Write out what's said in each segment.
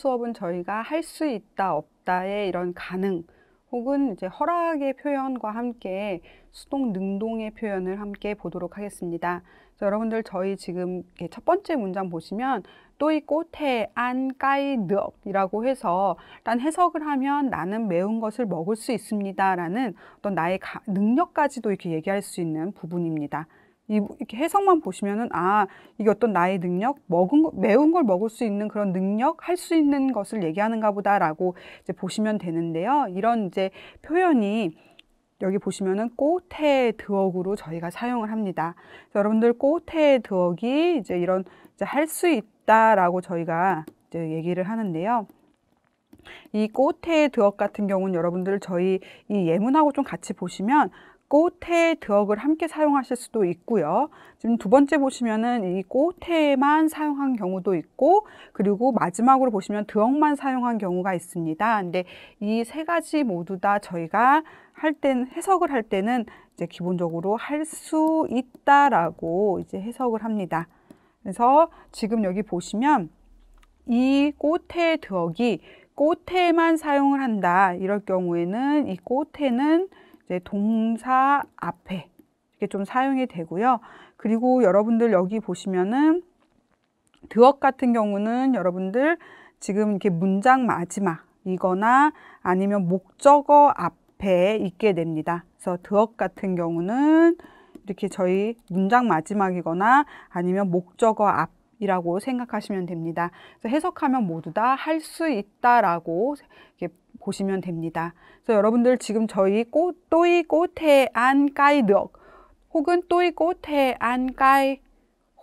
수업은 저희가 할 수 있다, 없다의 이런 가능 혹은 이제 허락의 표현과 함께 수동 능동의 표현을 함께 보도록 하겠습니다. 여러분들 저희 지금 첫 번째 문장 보시면 또 이 꽃에 안 까이 넉이라고 해서 일 해석을 하면 나는 매운 것을 먹을 수 있습니다라는 어떤 나의 능력까지도 이렇게 얘기할 수 있는 부분입니다. 이, 렇게 해석만 보시면은 아 이게 어떤 나의 능력 먹은 거, 매운 걸 먹을 수 있는 그런 능력 할 수 있는 것을 얘기하는가 보다라고 이제 보시면 되는데요. 이런 이제 표현이 여기 보시면은 꼬태 드웍으로 저희가 사용을 합니다. 여러분들 꽃의 드웍이 이제 이런 할 수 있다라고 저희가 이제 얘기를 하는데요. 이 꽃의 드웍 같은 경우는 여러분들 저희 이 예문하고 좀 같이 보시면 꽃태, 드억을 함께 사용하실 수도 있고요. 지금 두 번째 보시면은 이 꽃태만 사용한 경우도 있고 그리고 마지막으로 보시면 드억만 사용한 경우가 있습니다. 근데 이 세 가지 모두 다 저희가 할 때는 해석을 할 때는 이제 기본적으로 할 수 있다라고 이제 해석을 합니다. 그래서 지금 여기 보시면 이 꽃태 드억이 꽃태만 사용을 한다. 이럴 경우에는 이 꽃태는 이제 동사 앞에 이렇게 좀 사용이 되고요. 그리고 여러분들 여기 보시면은 드업 같은 경우는 여러분들 지금 이렇게 문장 마지막이거나 아니면 목적어 앞에 있게 됩니다. 그래서 드업 같은 경우는 이렇게 저희 문장 마지막이거나 아니면 목적어 앞 이라고 생각하시면 됩니다. 그래서 해석하면 모두 다 할 수 있다라고 이렇게 보시면 됩니다. 그래서 여러분들 지금 저희 꽃, 또이 꽃에 안 까이덕 혹은 또이 꽃에 안 까이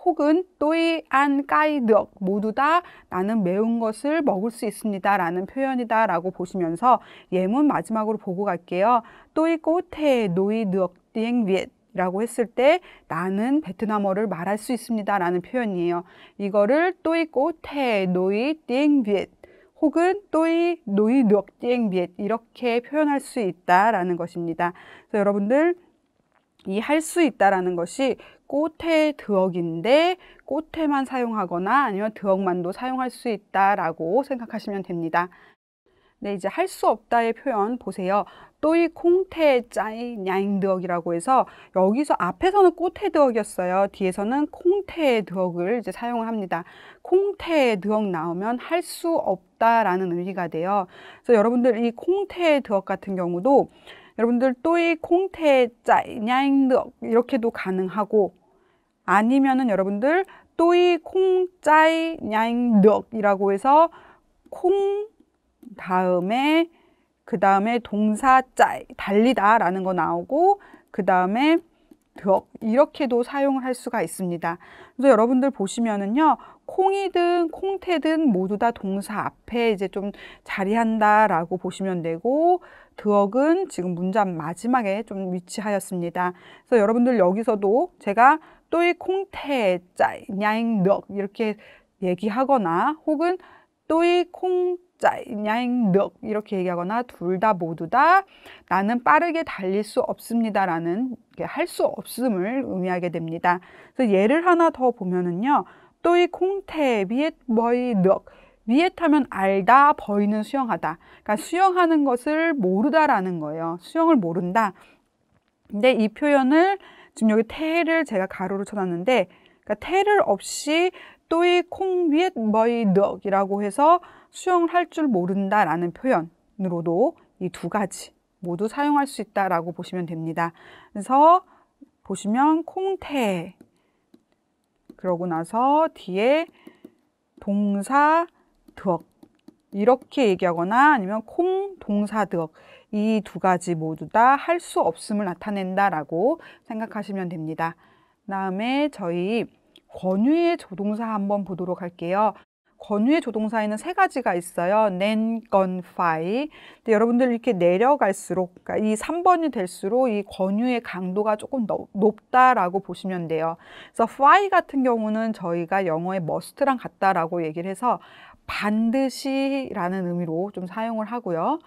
혹은 또이 안 까이덕 모두 다 나는 매운 것을 먹을 수 있습니다 라는 표현이다 라고 보시면서 예문 마지막으로 보고 갈게요. 또이 꽃에 노이 덕 띵, 윗 라고 했을 때 나는 베트남어를 말할 수 있습니다 라는 표현이에요. 이거를 또이 꽃에 노이 띵, 윗 혹은 또이 노이 넉디행 비엣 이렇게 표현할 수 있다라는 것입니다. 그래서 여러분들 이 할 수 있다라는 것이 꽃의 드억인데 꽃에만 사용하거나 아니면 드억만도 사용할 수 있다라고 생각하시면 됩니다. 네, 이제 할 수 없다의 표현 보세요. 또이 콩테 짜이 냥덕이라고 해서 여기서 앞에서는 꽃테 드덕이었어요 뒤에서는 콩테 드덕을 이제 사용 합니다. 콩테 드덕 나오면 할 수 없다라는 의미가 돼요. 그래서 여러분들 이 콩테 드덕 같은 경우도 여러분들 또이 콩테 짜이 냥덕 이렇게도 가능하고 아니면은 여러분들 또이 콩 짜이 냥덕이라고 해서 콩 다음에 그 다음에 동사 짤 달리다 라는 거 나오고 그 다음에 덕 이렇게도 사용을 할 수가 있습니다. 그래서 여러분들 보시면은요. 콩이든 콩태든 모두 다 동사 앞에 이제 좀 자리한다라고 보시면 되고 드억은 지금 문장 마지막에 좀 위치하였습니다. 그래서 여러분들 여기서도 제가 또이 콩태 짜이 냐잉 이렇게 얘기하거나 혹은 또이 콩 짜잉 넉 이렇게 얘기하거나 둘 다 모두 다 나는 빠르게 달릴 수 없습니다라는 할 수 없음을 의미하게 됩니다. 그래서 예를 하나 더 보면은요. 또이 콩태 비에 머이넉 위에 타면 알다, 버이는 수영하다. 그러니까 수영하는 것을 모르다라는 거예요. 수영을 모른다. 근데 이 표현을 지금 여기 테를 제가 가로로 쳐놨는데 그러니까 태를 없이 또이 콩 위에 머이 넉이라고 해서 수용을할줄 모른다라는 표현으로도 이 두 가지 모두 사용할 수 있다라고 보시면 됩니다. 그래서 보시면 콩태 그러고 나서 뒤에 동사 드 이렇게 얘기하거나 아니면 콩 동사 드이두 가지 모두 다 할 수 없음을 나타낸다라고 생각하시면 됩니다. 다음에 저희 권유의 조동사 한번 보도록 할게요. 권유의 조동사에는 세 가지가 있어요. 낸, 건, 파이. 근데 여러분들 이렇게 내려갈수록, 그러니까 이 3번이 될수록 이 권유의 강도가 조금 너, 높다라고 보시면 돼요. 그래서 파이 같은 경우는 저희가 영어의 머스트랑 같다라고 얘기를 해서 반드시라는 의미로 좀 사용을 하고요.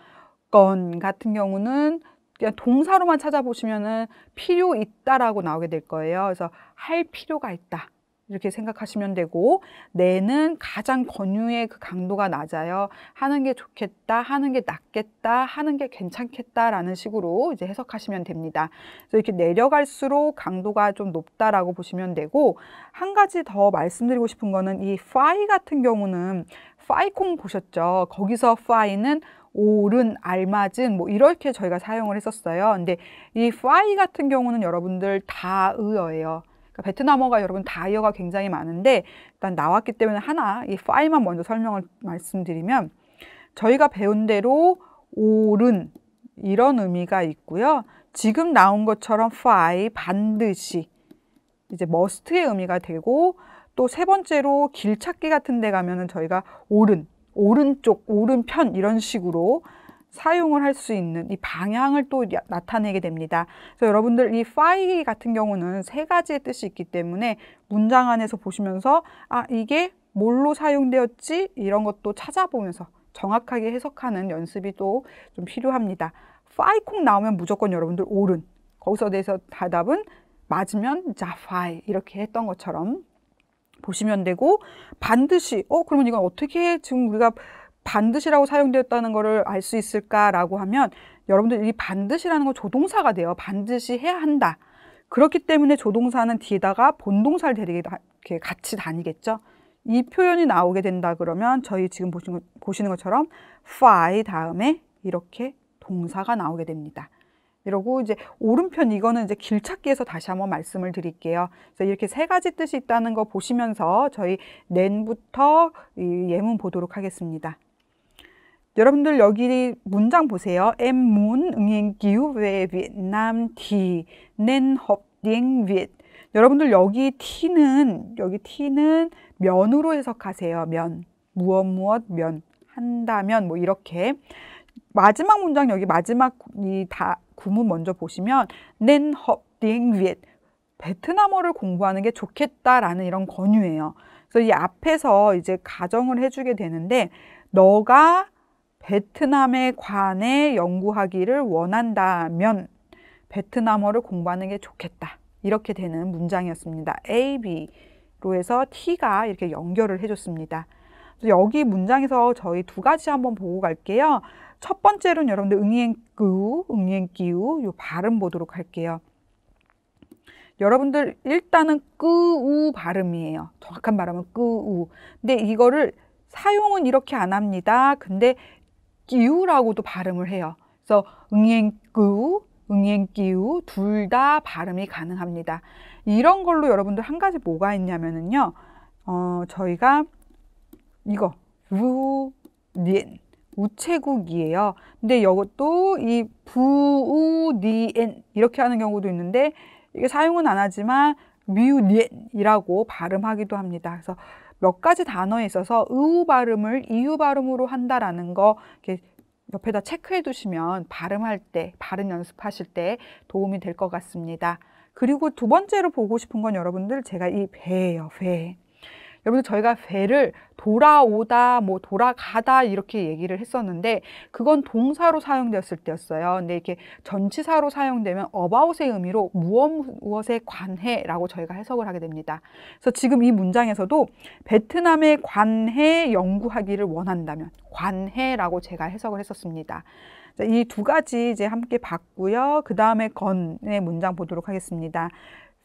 건 같은 경우는 그냥 동사로만 찾아보시면은 필요 있다라고 나오게 될 거예요. 그래서 할 필요가 있다. 이렇게 생각하시면 되고 내는 가장 권유의 그 강도가 낮아요. 하는 게 좋겠다, 하는 게 낫겠다, 하는 게 괜찮겠다라는 식으로 이제 해석하시면 됩니다. 그래서 이렇게 내려갈수록 강도가 좀 높다라고 보시면 되고 한 가지 더 말씀드리고 싶은 거는 이 파이 같은 경우는 파이콩 보셨죠? 거기서 파이는 오른, 알맞은 뭐 이렇게 저희가 사용을 했었어요. 근데 이 파이 같은 경우는 여러분들 다 의어예요. 그러니까 베트남어가 여러분 다이어가 굉장히 많은데 일단 나왔기 때문에 하나 이 파이만 먼저 설명을 말씀드리면 저희가 배운 대로 옳은 이런 의미가 있고요. 지금 나온 것처럼 파이 반드시 이제 머스트의 의미가 되고 또 세 번째로 길 찾기 같은 데 가면은 저희가 옳은 오른쪽, 오른편 이런 식으로 사용을 할 수 있는 이 방향을 또 나타내게 됩니다. 그래서 여러분들 이 파이 같은 경우는 세 가지의 뜻이 있기 때문에 문장 안에서 보시면서 아 이게 뭘로 사용되었지 이런 것도 찾아보면서 정확하게 해석하는 연습이 또 좀 필요합니다. 파이콩 나오면 무조건 여러분들 옳은 거기서 대해서 답은 맞으면 자파이 이렇게 했던 것처럼 보시면 되고 반드시 어 그러면 이건 어떻게 지금 우리가 반드시라고 사용되었다는 것을 알 수 있을까라고 하면 여러분들 이 반드시라는 건 조동사가 돼요. 반드시 해야 한다. 그렇기 때문에 조동사는 뒤에다가 본동사를 데리게 이 같이 다니겠죠. 이 표현이 나오게 된다 그러면 저희 지금 보시는, 것처럼 fly 다음에 이렇게 동사가 나오게 됩니다. 이러고 이제 오른편 이거는 이제 길찾기에서 다시 한번 말씀을 드릴게요. 그래서 이렇게 세 가지 뜻이 있다는 거 보시면서 저희 낸부터 예문 보도록 하겠습니다. 여러분들 여기 문장 보세요. Em muốn nghiên cứu 여러분들 여기 t는 여기 t는 면으로 해석하세요. 면 무엇 무엇 면 한다면 뭐 이렇게 마지막 문장 여기 마지막 이 다 구문 먼저 보시면 낸 허딩 위 베트남어를 공부하는 게 좋겠다라는 이런 권유예요. 그래서 이 앞에서 이제 가정을 해주게 되는데 너가 베트남에 관해 연구하기를 원한다면 베트남어를 공부하는 게 좋겠다. 이렇게 되는 문장이었습니다. A, B로 해서 T가 이렇게 연결을 해줬습니다. 여기 문장에서 저희 두 가지 한번 보고 갈게요. 첫 번째로는 여러분들 응이행끼우, 응이행끼우 요 발음 보도록 할게요. 여러분들 일단은 끄우 발음이에요. 정확한 발음은 끄우. 근데 이거를 사용은 이렇게 안 합니다. 근데 끼우라고도 발음을 해요. 그래서 응행끼우, 응행끼우 둘 다 발음이 가능합니다. 이런 걸로 여러분들 한 가지 뭐가 있냐면은요. 어, 저희가 이거 우니엔 우체국이에요. 근데 이것도 이 부우니엔 이렇게 하는 경우도 있는데 이게 사용은 안 하지만 뮤우니엔이라고 발음하기도 합니다. 그래서 몇 가지 단어에 있어서 의우 발음을 이유 발음으로 한다라는 거 이렇게 옆에다 체크해 두시면 발음할 때, 발음 연습하실 때 도움이 될 것 같습니다. 그리고 두 번째로 보고 싶은 건 여러분들 제가 이 배예요, 배. 여러분 들 저희가 배를 돌아오다 뭐 돌아가다 이렇게 얘기를 했었는데 그건 동사로 사용되었을 때였어요. 근데 이렇게 전치사로 사용되면 about의 의미로 무엇 무엇에 관해라고 저희가 해석을 하게 됩니다. 그래서 지금 이 문장에서도 베트남에 관해 연구하기를 원한다면 관해라고 제가 해석을 했었습니다. 이 두 가지 이제 함께 봤고요. 그 다음에 건의 문장 보도록 하겠습니다.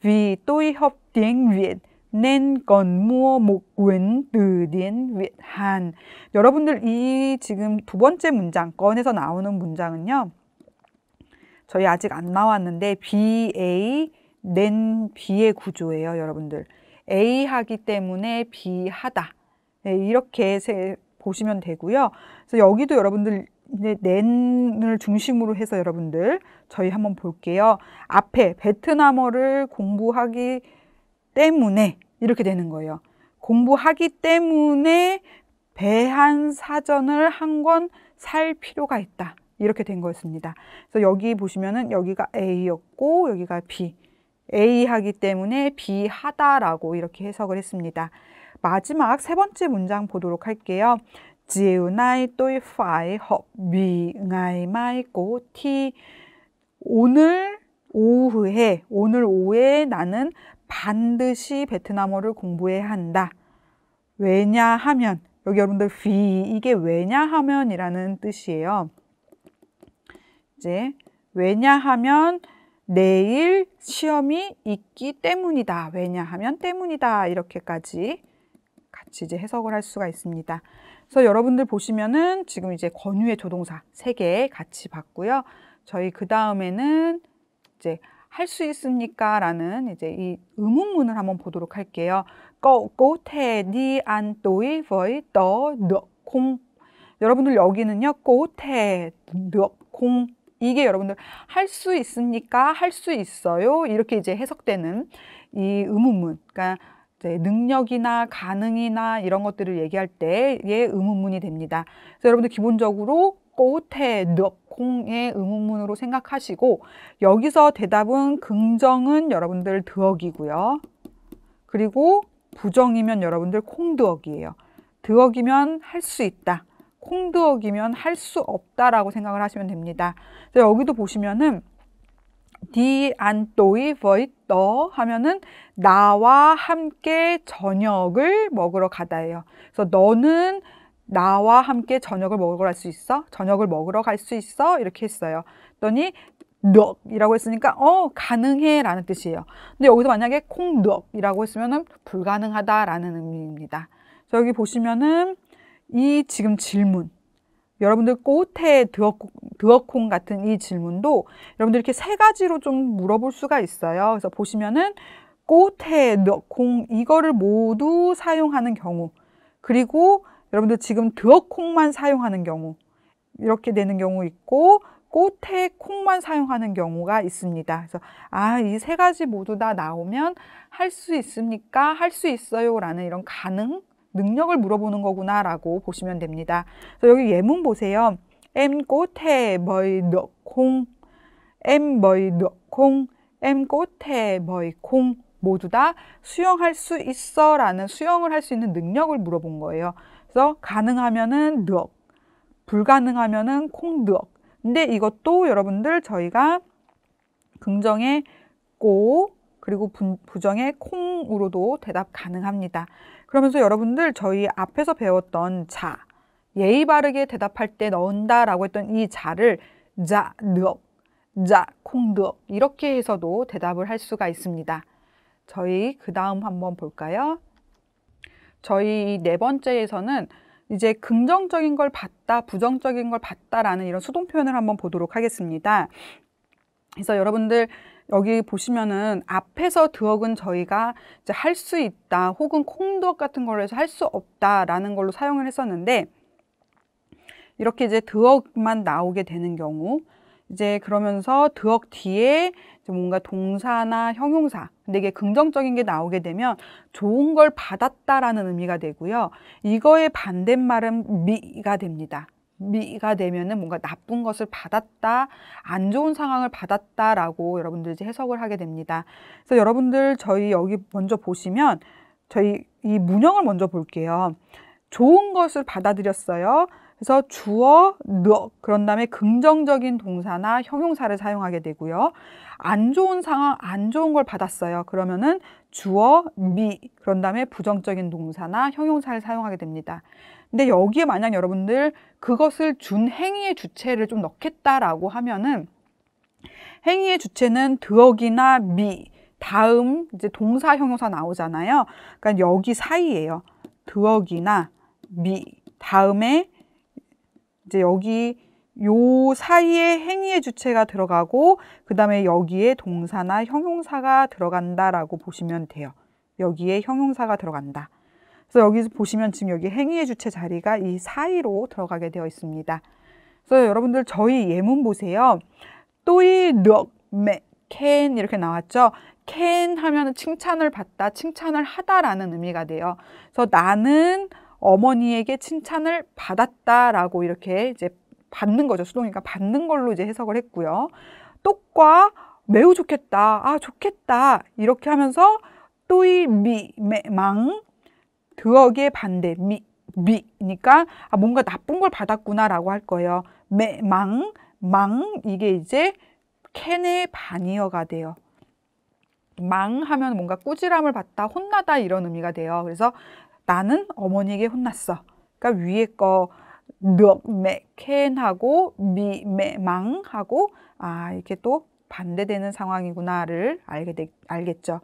위또이 협딩 위엔 nên còn mua một quyển từ điển Việt Hàn. 여러분들 이 지금 두 번째 문장 건에서 나오는 문장은요. 저희 아직 안 나왔는데 BA 낸 B의 구조예요, 여러분들. A 하기 때문에 B 하다. 네, 이렇게 세, 보시면 되고요. 그래서 여기도 여러분들 이제 낸을 중심으로 해서 여러분들 저희 한번 볼게요. 앞에 베트남어를 공부하기 때문에 이렇게 되는 거예요. 공부하기 때문에 배한 사전을 한 권 살 필요가 있다. 이렇게 된 거였습니다. 그래서 여기 보시면은 여기가 A였고 여기가 B. A 하기 때문에 B 하다라고 이렇게 해석을 했습니다. 마지막 세 번째 문장 보도록 할게요. 지우 나이 또이 파이 헙 미가이 마이 고티 오늘 오후에 오늘 오후에 나는 반드시 베트남어를 공부해야 한다. 왜냐하면 여기 여러분들 휘 이게 왜냐하면이라는 뜻이에요. 이제 왜냐하면 내일 시험이 있기 때문이다. 왜냐하면 때문이다. 이렇게까지 같이 이제 해석을 할 수가 있습니다. 그래서 여러분들 보시면은 지금 이제 권유의 조동사 세 개 같이 봤고요. 저희 그 다음에는 이제 할수 있습니까? 라는 이제 이 의문문을 한번 보도록 할게요. 꺼꼬테니 안또이 거의 떠넣콩 여러분들 여기는요. 꼬테 넣콩 이게 여러분들 할 수 있습니까? 할 수 있어요? 이렇게 이제 해석되는 이 의문문. 그러니까 네, 능력이나 가능이나 이런 것들을 얘기할 때의 의문문이 됩니다. 그래서 여러분들 기본적으로 꼬우태, 콩의 의문문으로 생각하시고 여기서 대답은 긍정은 여러분들 드억이고요. 그리고 부정이면 여러분들 콩드억이에요. 드억이면 할 수 있다. 콩드억이면 할 수 없다라고 생각을 하시면 됩니다. 여기도 보시면은 디 안또이 버이 너 하면은 나와 함께 저녁을 먹으러 가다예요. 그래서 너는 나와 함께 저녁을 먹으러 갈 수 있어? 저녁을 먹으러 갈 수 있어? 이렇게 했어요. 그랬더니 넉이라고 했으니까 어 가능해 라는 뜻이에요. 근데 여기서 만약에 콩넉이라고 했으면 은 불가능하다라는 의미입니다. 여기 보시면은 이 지금 질문 여러분들 꽃에 드워콩 같은 이 질문도 여러분들 이렇게 세 가지로 좀 물어볼 수가 있어요. 그래서 보시면은 꽃에드어콩 이거를 모두 사용하는 경우 그리고 여러분들 지금 드워콩만 사용하는 경우 이렇게 되는 경우 있고 꽃에 콩만 사용하는 경우가 있습니다. 그래서 아, 이 세 가지 모두 다 나오면 할 수 있습니까? 할 수 있어요. 라는 이런 가능 능력을 물어보는 거구나라고 보시면 됩니다. 그래서 여기 예문 보세요. em có thể mời được k h ô n 모두 다 수영할 수 있어라는 수영을 할 수 있는 능력을 물어본 거예요. 그래서 가능하면은 넉, 불가능하면은 콩넉. 근데 이것도 여러분들 저희가 긍정의 꼬 그리고 부정의 콩으로도 대답 가능합니다. 그러면서 여러분들 저희 앞에서 배웠던 자, 예의 바르게 대답할 때넣는다라고 했던 이 자를 자, 너, 자, 콩더 이렇게 해서도 대답을 할 수가 있습니다. 저희 그 다음 한번 볼까요? 저희 네 번째에서는 이제 긍정적인 걸 봤다, 부정적인 걸 봤다라는 이런 수동 표현을 한번 보도록 하겠습니다. 그래서 여러분들 여기 보시면은 앞에서 드웍은 저희가 이제 할수 있다 혹은 콩드웍 같은 걸로 해서 할 수 없다라는 걸로 사용을 했었는데 이렇게 이제 드웍만 나오게 되는 경우 이제 그러면서 드웍 뒤에 뭔가 동사나 형용사 근데 이게 긍정적인 게 나오게 되면 좋은 걸 받았다라는 의미가 되고요 이거의 반대말은 미가 됩니다 미가 되면은 뭔가 나쁜 것을 받았다, 안 좋은 상황을 받았다라고 여러분들 이 해석을 하게 됩니다. 그래서 여러분들 저희 여기 먼저 보시면 저희 이 문형을 먼저 볼게요. 좋은 것을 받아들였어요. 그래서 주어, 너 그런 다음에 긍정적인 동사나 형용사를 사용하게 되고요. 안 좋은 상황, 안 좋은 걸 받았어요. 그러면은 주어, 미 그런 다음에 부정적인 동사나 형용사를 사용하게 됩니다. 근데 여기에 만약 여러분들 그것을 준 행위의 주체를 좀 넣겠다라고 하면은 행위의 주체는 드억이나 미 다음 이제 동사 형용사 나오잖아요. 그러니까 여기 사이에요 드억이나 미 다음에 이제 여기 요 사이에 행위의 주체가 들어가고 그 다음에 여기에 동사나 형용사가 들어간다라고 보시면 돼요. 여기에 형용사가 들어간다. 그래서 여기서 보시면 지금 여기 행위의 주체 자리가 이 사이로 들어가게 되어 있습니다. 그래서 여러분들 저희 예문 보세요. 또이 넉메 캔 이렇게 나왔죠. 캔 하면 칭찬을 받다, 칭찬을 하다라는 의미가 돼요. 그래서 나는 어머니에게 칭찬을 받았다라고 이렇게 이제 받는 거죠. 수동이니까 받는 걸로 이제 해석을 했고요. 똑과 매우 좋겠다. 아, 좋겠다. 이렇게 하면서 또이 미, 망, 드어게 반대 미, 미니까 그러니까 아, 뭔가 나쁜 걸 받았구나라고 할 거예요. 매, 망, 망 이게 이제 캔의 반이어가 돼요. 망하면 뭔가 꾸지람을 받다, 혼나다 이런 의미가 돼요. 그래서 나는 어머니에게 혼났어. 그러니까 위에 거 넉메 캔하고 미매망하고아 이렇게 또 반대되는 상황이구나를 알게 되, 알겠죠.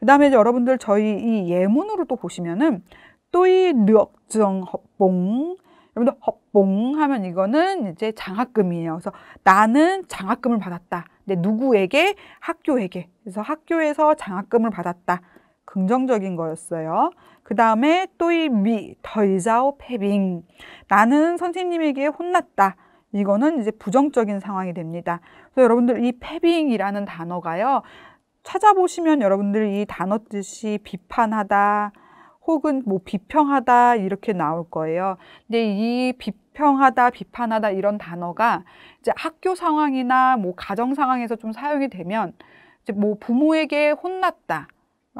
그 다음에 여러분들 저희 이 예문으로 또 보시면은 또이 넉정 헛봉 여러분들 헛봉 하면 이거는 이제 장학금이에요. 그래서 나는 장학금을 받았다. 근데 누구에게? 학교에게. 그래서 학교에서 장학금을 받았다. 긍정적인 거였어요. 그 다음에 또 이미 더이자오 패빙 나는 선생님에게 혼났다. 이거는 이제 부정적인 상황이 됩니다. 그래서 여러분들 이 패빙이라는 단어가요. 찾아보시면 여러분들 이 단어 뜻이 비판하다 혹은 뭐 비평하다 이렇게 나올 거예요. 근데 이 비평하다, 비판하다 이런 단어가 이제 학교 상황이나 뭐 가정 상황에서 좀 사용이 되면 이제 뭐 부모에게 혼났다.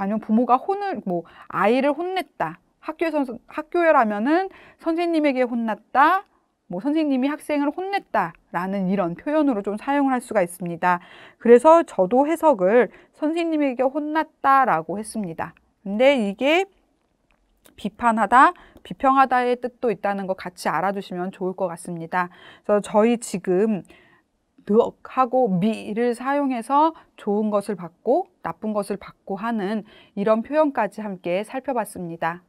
아니면 부모가 혼을 뭐 아이를 혼냈다. 학교에서 학교라면은 선생님에게 혼났다. 뭐 선생님이 학생을 혼냈다라는 이런 표현으로 좀 사용을 할 수가 있습니다. 그래서 저도 해석을 선생님에게 혼났다라고 했습니다. 근데 이게 비판하다, 비평하다의 뜻도 있다는 거 같이 알아두시면 좋을 것 같습니다. 그래서 저희 지금 득하고 미를 사용해서 좋은 것을 받고 나쁜 것을 받고 하는 이런 표현까지 함께 살펴봤습니다.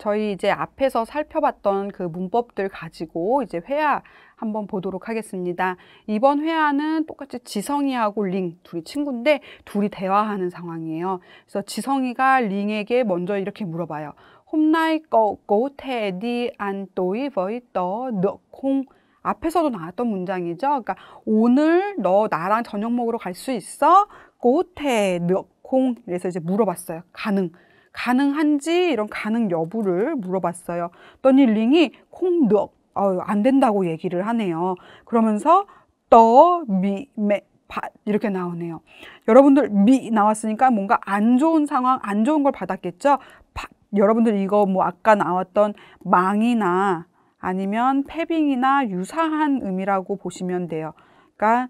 저희 이제 앞에서 살펴봤던 그 문법들 가지고 이제 회화 한번 보도록 하겠습니다. 이번 회화는 똑같이 지성이하고 링 둘이 친구인데 둘이 대화하는 상황이에요. 그래서 지성이가 링에게 먼저 이렇게 물어봐요. hôm nay cậu có thể đi ăn tối với tớ được không? 앞에서도 나왔던 문장이죠. 그러니까 오늘 너 나랑 저녁 먹으러 갈 수 있어? 고테 몇콩 그래서 이제 물어봤어요. 가능. 가능한지 이런 가능 여부를 물어봤어요. 그랬니 링이 콩 몇, 어, 안 된다고 얘기를 하네요. 그러면서 떠 미, 메, 밭 이렇게 나오네요. 여러분들 미 나왔으니까 뭔가 안 좋은 상황, 안 좋은 걸 받았겠죠? 여러분들이 거뭐 아까 나왔던 망이나 아니면 패빙이나 유사한 의미라고 보시면 돼요. 그러니까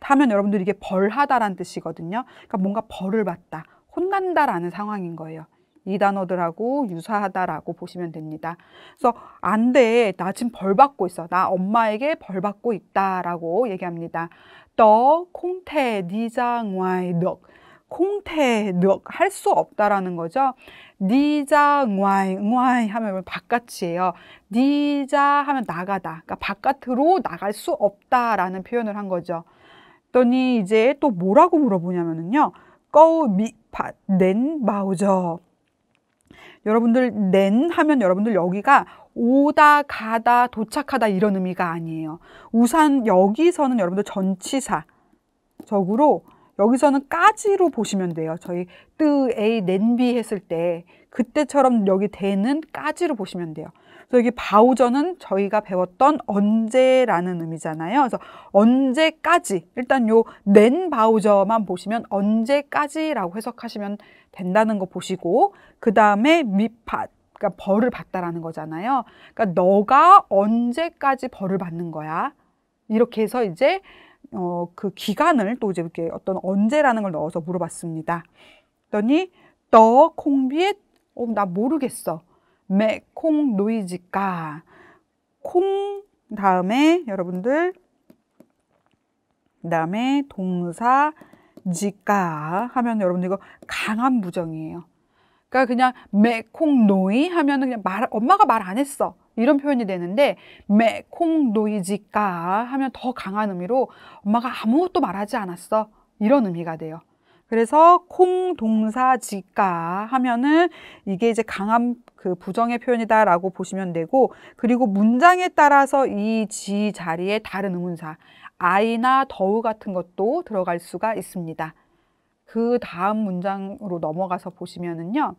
하면 여러분들이 이게 벌하다는 뜻이거든요. 그러니까 뭔가 벌을 받다, 혼난다라는 상황인 거예요. 이 단어들하고 유사하다라고 보시면 됩니다. 그래서 안 돼. 나 지금 벌 받고 있어. 나 엄마에게 벌 받고 있다라고 얘기합니다. 더 콩테 니장와이 넉. 콩태 할수 없다라는 거죠. 니자 와이와이 하면 바깥이에요. 니자 하면 나가다. 그러니까 바깥으로 나갈 수 없다라는 표현을 한 거죠. 그더니 이제 또 뭐라고 물어보냐면은요. 꺼 미파 낸 마우저. 여러분들 낸 하면 여러분들 여기가 오다 가다 도착하다 이런 의미가 아니에요. 우선 여기서는 여러분들 전치사 적으로 여기서는 까지로 보시면 돼요. 저희 뜨에이 낸비 했을 때 그때처럼 여기 대는 까지로 보시면 돼요. 그래서 여기 바우저는 저희가 배웠던 언제라는 의미잖아요. 그래서 언제까지 일단 요낸 바우저만 보시면 언제까지라고 해석하시면 된다는 거 보시고 그 다음에 밑바 그러니까 벌을 받다라는 거잖아요. 그러니까 너가 언제까지 벌을 받는 거야? 이렇게 해서 이제 어, 그 기간을 또 이제 이렇게 어떤 언제라는 걸 넣어서 물어봤습니다. 그랬더니 더 콩비엣 어, 나 모르겠어. 메콩 노이즈가콩 다음에 여러분들 그다음에 동사 지가 하면 여러분 들 이거 강한 부정이에요. 그러니까 그냥 메콩 노이 하면은 그냥 말 엄마가 말 안 했어. 이런 표현이 되는데 메콩 노이지까 하면 더 강한 의미로 엄마가 아무것도 말하지 않았어 이런 의미가 돼요. 그래서 콩 동사 지까 하면은 이게 이제 강한 그 부정의 표현이다라고 보시면 되고 그리고 문장에 따라서 이 지 자리에 다른 의문사 아이나 더우 같은 것도 들어갈 수가 있습니다. 그 다음 문장으로 넘어가서 보시면은요.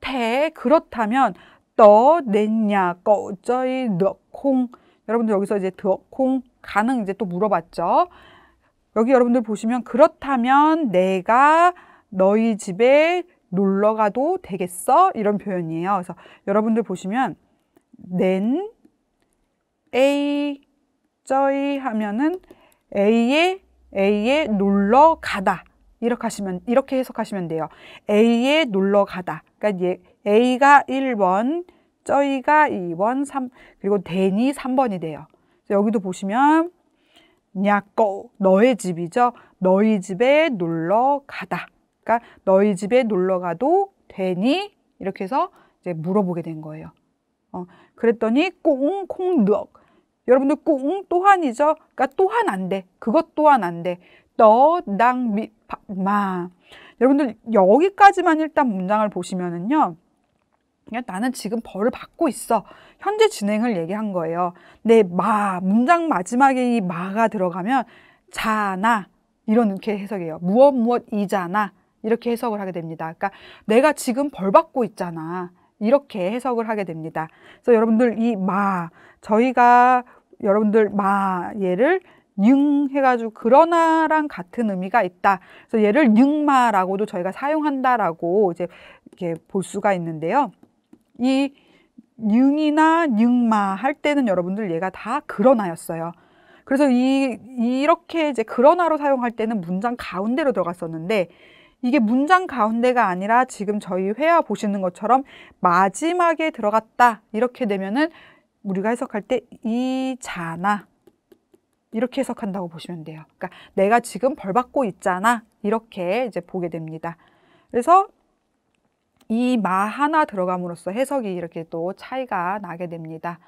대 그렇다면 떠냈냐 꺼저이 넣콩 여러분들 여기서 이제 넣콩 가능 이제 또 물어봤죠 여기 여러분들 보시면 그렇다면 내가 너희 집에 놀러 가도 되겠어 이런 표현이에요 그래서 여러분들 보시면 낸 A 저희 하면은 A에 A에 놀러 가다 이렇게 하시면 이렇게 해석하시면 돼요. A에 놀러 가다. 그러니까 예, A가 1번, 쩌이가 2번, 3 그리고 댄이 3번이 돼요. 여기도 보시면 야꺼 너의 집이죠. 너희 집에 놀러 가다. 그러니까 너희 집에 놀러 가도 되니? 이렇게 해서 이제 물어보게 된 거예요. 어, 그랬더니 꽁, 콩, 넉. 여러분들 꽁 또한이죠. 그러니까 또한 안 돼. 그것 또한 안 돼. 너, 당, 미, 바, 마. 여러분들 여기까지만 일단 문장을 보시면은요. 그냥 나는 지금 벌을 받고 있어. 현재 진행을 얘기한 거예요. 내 마, 문장 마지막에 이 마가 들어가면 자나 이렇게 해석해요. 무엇 무엇이잖아 이렇게 해석을 하게 됩니다. 그러니까 내가 지금 벌 받고 있잖아. 이렇게 해석을 하게 됩니다. 그래서 여러분들 이 마, 저희가 여러분들 마 얘를 융 해가지고 그러나랑 같은 의미가 있다. 그래서 얘를 능마라고도 저희가 사용한다라고 이제 이렇게 볼 수가 있는데요. 이능이나능마할 때는 여러분들 얘가 다 그러나였어요. 그래서 이 이렇게 이제 그러나로 사용할 때는 문장 가운데로 들어갔었는데 이게 문장 가운데가 아니라 지금 저희 회화 보시는 것처럼 마지막에 들어갔다 이렇게 되면은 우리가 해석할 때 이 자나 이렇게 해석한다고 보시면 돼요. 그러니까 내가 지금 벌 받고 있잖아. 이렇게 이제 보게 됩니다. 그래서 이 마 하나 들어감으로써 해석이 이렇게 또 차이가 나게 됩니다.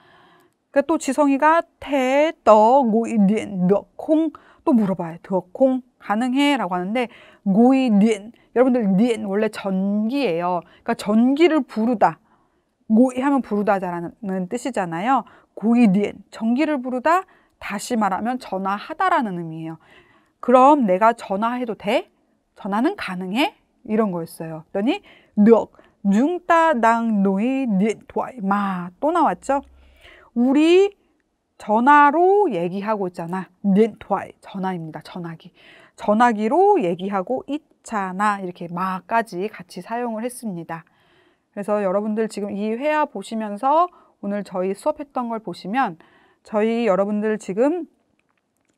그러니까 또 지성이가 태, 떠, 고, 이, 니엔, 너, 콩, 또 물어봐요. 더, 콩, 가능해? 라고 하는데, 고이, 니엔. 여러분들, 니엔, 원래 전기예요. 그러니까 전기를 부르다. 고이 하면 부르다라는 뜻이잖아요. 고이, 니엔. 전기를 부르다, 다시 말하면 전화하다라는 의미예요. 그럼 내가 전화해도 돼? 전화는 가능해? 이런 거였어요. 그러니 늑, 융따당 노이 닛와이마 또 나왔죠. 우리 전화로 얘기하고 있잖아. 닛와이 전화입니다. 전화기. 전화기로 얘기하고 있잖아. 이렇게 마까지 같이 사용을 했습니다. 그래서 여러분들 지금 이 회화 보시면서 오늘 저희 수업했던 걸 보시면 저희 여러분들 지금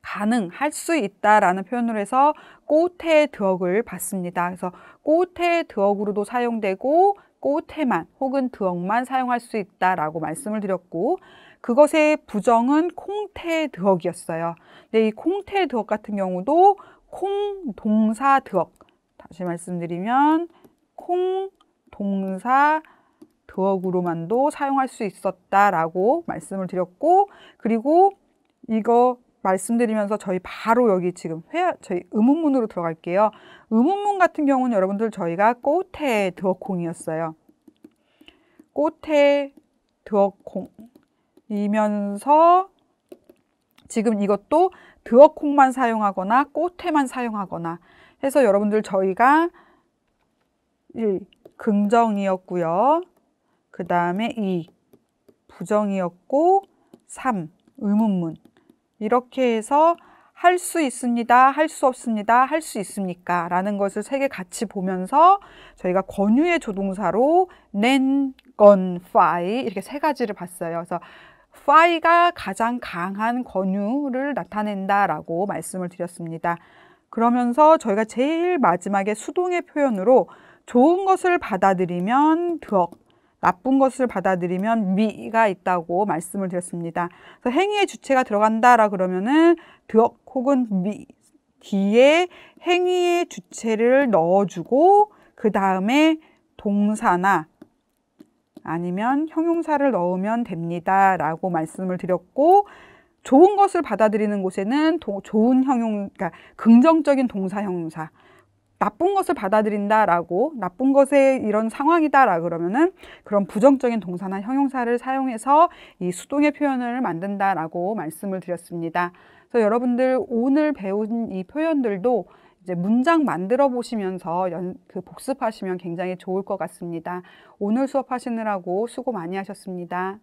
가능할 수 있다라는 표현으로 해서 꼬테 드억을 받습니다. 그래서 꼬테 드억으로도 사용되고 꼬테만 혹은 드억만 사용할 수 있다라고 말씀을 드렸고 그것의 부정은 콩테 드억이었어요. 근데 이 콩테 드억 같은 경우도 콩 동사 드억 다시 말씀드리면 콩 동사 도어구로만도 사용할 수 있었다라고 말씀을 드렸고 그리고 이거 말씀드리면서 저희 바로 여기 지금 회, 저희 의문문으로 들어갈게요. 음운문 같은 경우는 여러분들 저희가 꽃에 드어콩이었어요. 꽃에 드어콩이면서 지금 이것도 드어콩만 사용하거나 꽃에만 사용하거나 해서 여러분들 저희가 긍정이었고요. 그 다음에 2 부정이었고 3 의문문 이렇게 해서 할 수 있습니다, 할 수 없습니다, 할 수 있습니까? 라는 것을 세 개 같이 보면서 저희가 권유의 조동사로 낸, 건, 파이 이렇게 세 가지를 봤어요. 그래서 파이가 가장 강한 권유를 나타낸다라고 말씀을 드렸습니다. 그러면서 저희가 제일 마지막에 수동의 표현으로 좋은 것을 받아들이면 덕, 나쁜 것을 받아들이면 미가 있다고 말씀을 드렸습니다. 그래서 행위의 주체가 들어간다라 그러면은 덕 혹은 미 뒤에 행위의 주체를 넣어주고 그 다음에 동사나 아니면 형용사를 넣으면 됩니다. 라고 말씀을 드렸고 좋은 것을 받아들이는 곳에는 도, 좋은 형용, 그러니까 긍정적인 동사 형용사 나쁜 것을 받아들인다라고 나쁜 것의 이런 상황이다라 그러면은 그런 부정적인 동사나 형용사를 사용해서 이 수동의 표현을 만든다라고 말씀을 드렸습니다. 그래서 여러분들 오늘 배운 이 표현들도 이제 문장 만들어 보시면서 연, 그 복습하시면 굉장히 좋을 것 같습니다. 오늘 수업하시느라고 수고 많이 하셨습니다.